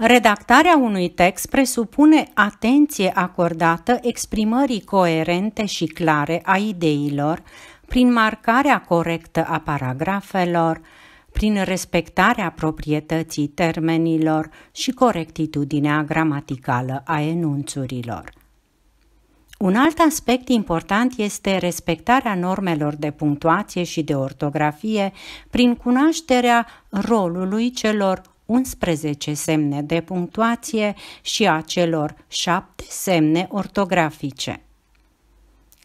Redactarea unui text presupune atenție acordată exprimării coerente și clare a ideilor, prin marcarea corectă a paragrafelor, prin respectarea proprietății termenilor și corectitudinea gramaticală a enunțurilor. Un alt aspect important este respectarea normelor de punctuație și de ortografie prin cunoașterea rolului celor 11 semne de punctuație și a celor 7 semne ortografice.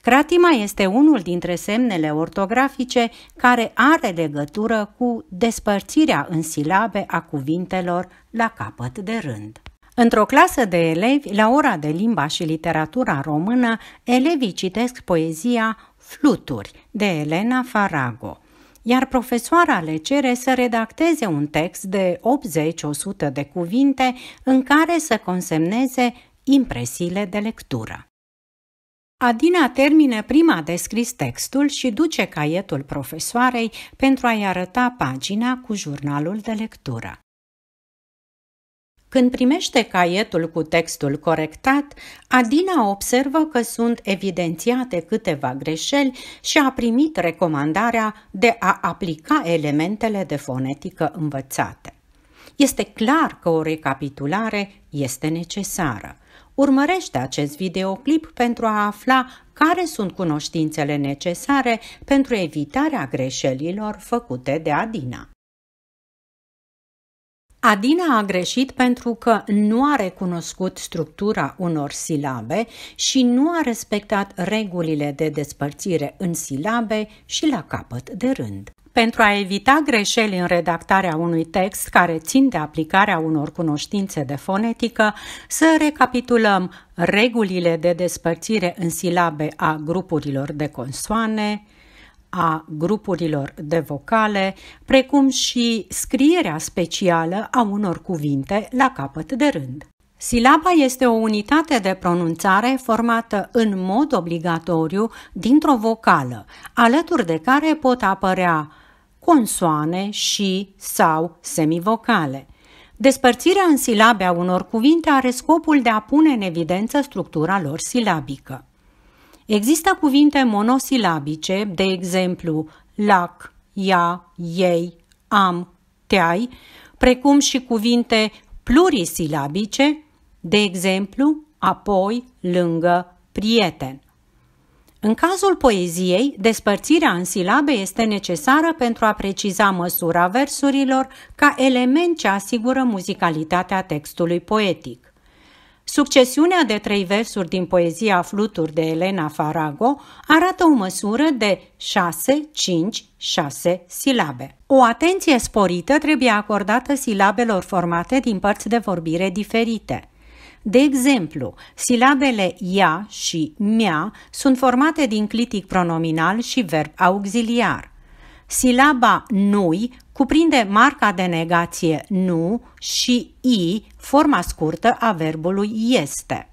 Cratima este unul dintre semnele ortografice care are legătură cu despărțirea în silabe a cuvintelor la capăt de rând. Într-o clasă de elevi, la ora de limba și literatura română, elevii citesc poezia Fluturi de Elena Farago iar profesoara le cere să redacteze un text de 80-100 de cuvinte în care să consemneze impresiile de lectură. Adina termină prima de scris textul și duce caietul profesoarei pentru a-i arăta pagina cu jurnalul de lectură. Când primește caietul cu textul corectat, Adina observă că sunt evidențiate câteva greșeli și a primit recomandarea de a aplica elementele de fonetică învățate. Este clar că o recapitulare este necesară. Urmărește acest videoclip pentru a afla care sunt cunoștințele necesare pentru evitarea greșelilor făcute de Adina. Adina a greșit pentru că nu a recunoscut structura unor silabe și nu a respectat regulile de despărțire în silabe și la capăt de rând. Pentru a evita greșeli în redactarea unui text care țin de aplicarea unor cunoștințe de fonetică, să recapitulăm regulile de despărțire în silabe a grupurilor de consoane, a grupurilor de vocale, precum și scrierea specială a unor cuvinte la capăt de rând. Silaba este o unitate de pronunțare formată în mod obligatoriu dintr-o vocală, alături de care pot apărea consoane și sau semivocale. Despărțirea în silabe a unor cuvinte are scopul de a pune în evidență structura lor silabică. Există cuvinte monosilabice, de exemplu lac, ia, ei, am, teai, precum și cuvinte plurisilabice, de exemplu apoi, lângă, prieten. În cazul poeziei, despărțirea în silabe este necesară pentru a preciza măsura versurilor ca element ce asigură muzicalitatea textului poetic. Succesiunea de trei versuri din poezia Fluturi de Elena Farago arată o măsură de 6-5-6 silabe. O atenție sporită trebuie acordată silabelor formate din părți de vorbire diferite. De exemplu, silabele ia și mea sunt formate din clitic pronominal și verb auxiliar. Silaba nui cuprinde marca de negație nu și i, forma scurtă a verbului este.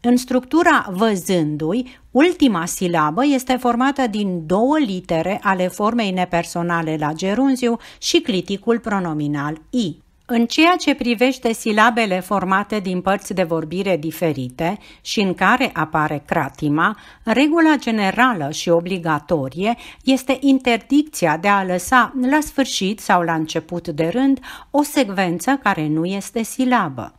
În structura văzându-i, ultima silabă este formată din două litere ale formei nepersonale la gerunziu și cliticul pronominal i. În ceea ce privește silabele formate din părți de vorbire diferite și în care apare cratima, regula generală și obligatorie este interdicția de a lăsa la sfârșit sau la început de rând o secvență care nu este silabă.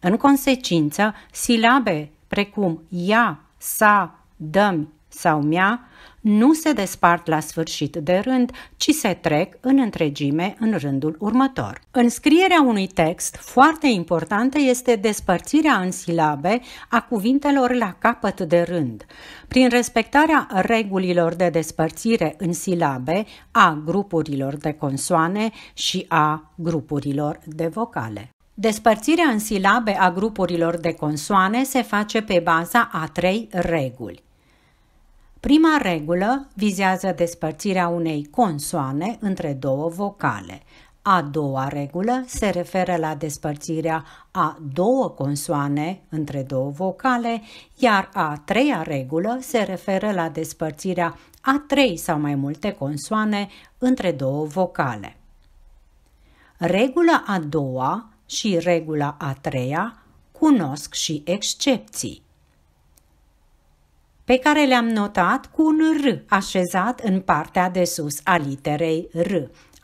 În consecință, silabe precum ia, sa, dăm sau mea nu se despart la sfârșit de rând, ci se trec în întregime în rândul următor. În scrierea unui text, foarte importantă este despărțirea în silabe a cuvintelor la capăt de rând. Prin respectarea regulilor de despărțire în silabe a grupurilor de consoane și a grupurilor de vocale. Despărțirea în silabe a grupurilor de consoane se face pe baza a trei reguli. Prima regulă vizează despărțirea unei consoane între două vocale. A doua regulă se referă la despărțirea a două consoane între două vocale, iar a treia regulă se referă la despărțirea a trei sau mai multe consoane între două vocale. Regula a doua și regula a treia cunosc și excepții pe care le-am notat cu un R așezat în partea de sus a literei R,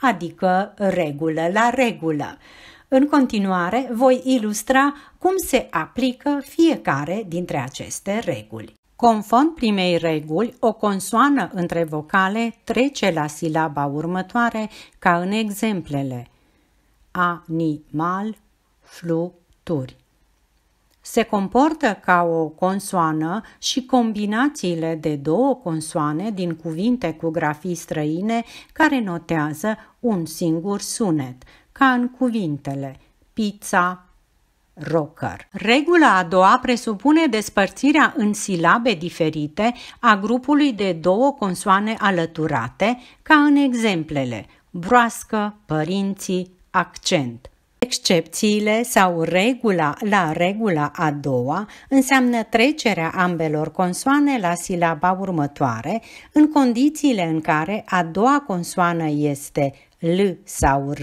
adică regulă la regulă. În continuare, voi ilustra cum se aplică fiecare dintre aceste reguli. Conform primei reguli, o consoană între vocale trece la silaba următoare, ca în exemplele animal, fluturi se comportă ca o consoană și combinațiile de două consoane din cuvinte cu grafii străine care notează un singur sunet, ca în cuvintele pizza, rocker. Regula a doua presupune despărțirea în silabe diferite a grupului de două consoane alăturate, ca în exemplele broască, părinții, accent. Excepțiile sau regula la regula a doua înseamnă trecerea ambelor consoane la silaba următoare în condițiile în care a doua consoană este L sau R,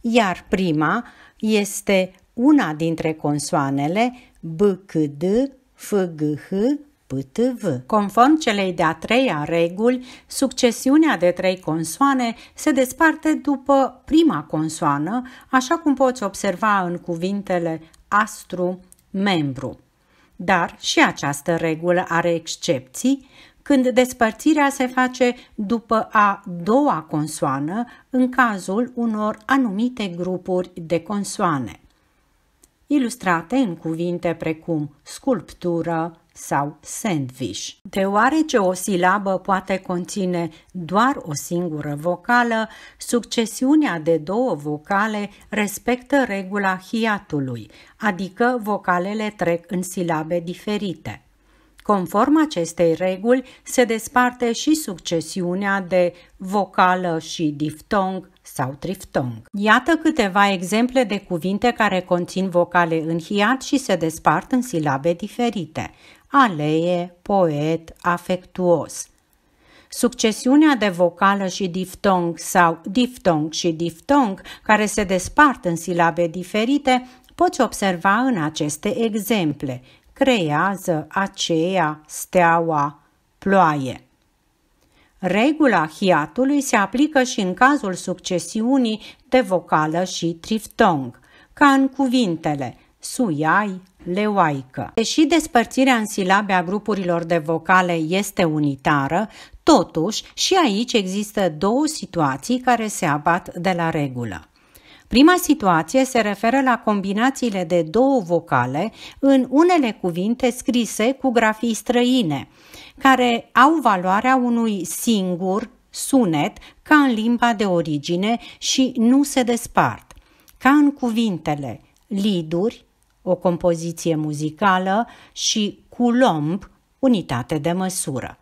iar prima este una dintre consoanele B, C, D, F, G, H PTV. Conform celei de-a treia reguli, succesiunea de trei consoane se desparte după prima consoană, așa cum poți observa în cuvintele astru, membru. Dar și această regulă are excepții, când despărțirea se face după a doua consoană în cazul unor anumite grupuri de consoane, ilustrate în cuvinte precum sculptură, sau sandwich. Deoarece o silabă poate conține doar o singură vocală, succesiunea de două vocale respectă regula hiatului, adică vocalele trec în silabe diferite. Conform acestei reguli, se desparte și succesiunea de vocală și diftong sau triftong. Iată câteva exemple de cuvinte care conțin vocale înhiat și se despart în silabe diferite. aleie, poet, afectuos. Succesiunea de vocală și diftong sau diftong și diftong care se despart în silabe diferite poți observa în aceste exemple creează aceea steaua ploaie. Regula hiatului se aplică și în cazul succesiunii de vocală și triftong, ca în cuvintele suiai, leoaică. Deși despărțirea în silabe a grupurilor de vocale este unitară, totuși și aici există două situații care se abat de la regulă. Prima situație se referă la combinațiile de două vocale în unele cuvinte scrise cu grafii străine, care au valoarea unui singur sunet ca în limba de origine și nu se despart, ca în cuvintele liduri, o compoziție muzicală și culomb, unitate de măsură.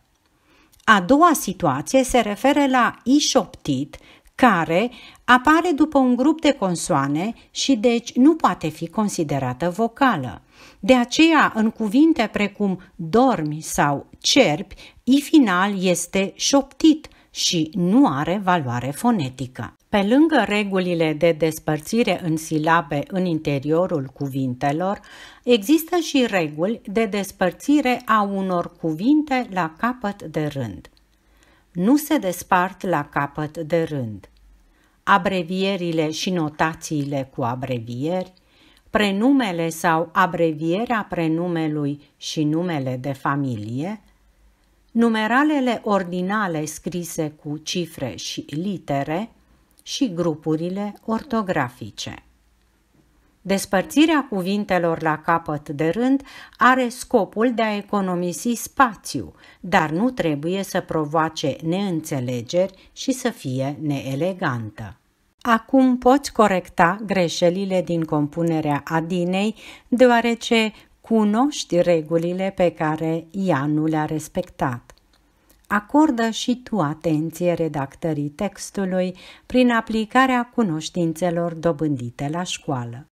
A doua situație se referă la ișoptit, care apare după un grup de consoane și deci nu poate fi considerată vocală. De aceea, în cuvinte precum dormi sau cerpi, i final este șoptit și nu are valoare fonetică. Pe lângă regulile de despărțire în silabe în interiorul cuvintelor, există și reguli de despărțire a unor cuvinte la capăt de rând nu se despart la capăt de rând. Abrevierile și notațiile cu abrevieri, prenumele sau abrevierea prenumelui și numele de familie, numeralele ordinale scrise cu cifre și litere și grupurile ortografice. Despărțirea cuvintelor la capăt de rând are scopul de a economisi spațiu, dar nu trebuie să provoace neînțelegeri și să fie neelegantă. Acum poți corecta greșelile din compunerea Adinei, deoarece cunoști regulile pe care ea nu le-a respectat. Acordă și tu atenție redactării textului prin aplicarea cunoștințelor dobândite la școală.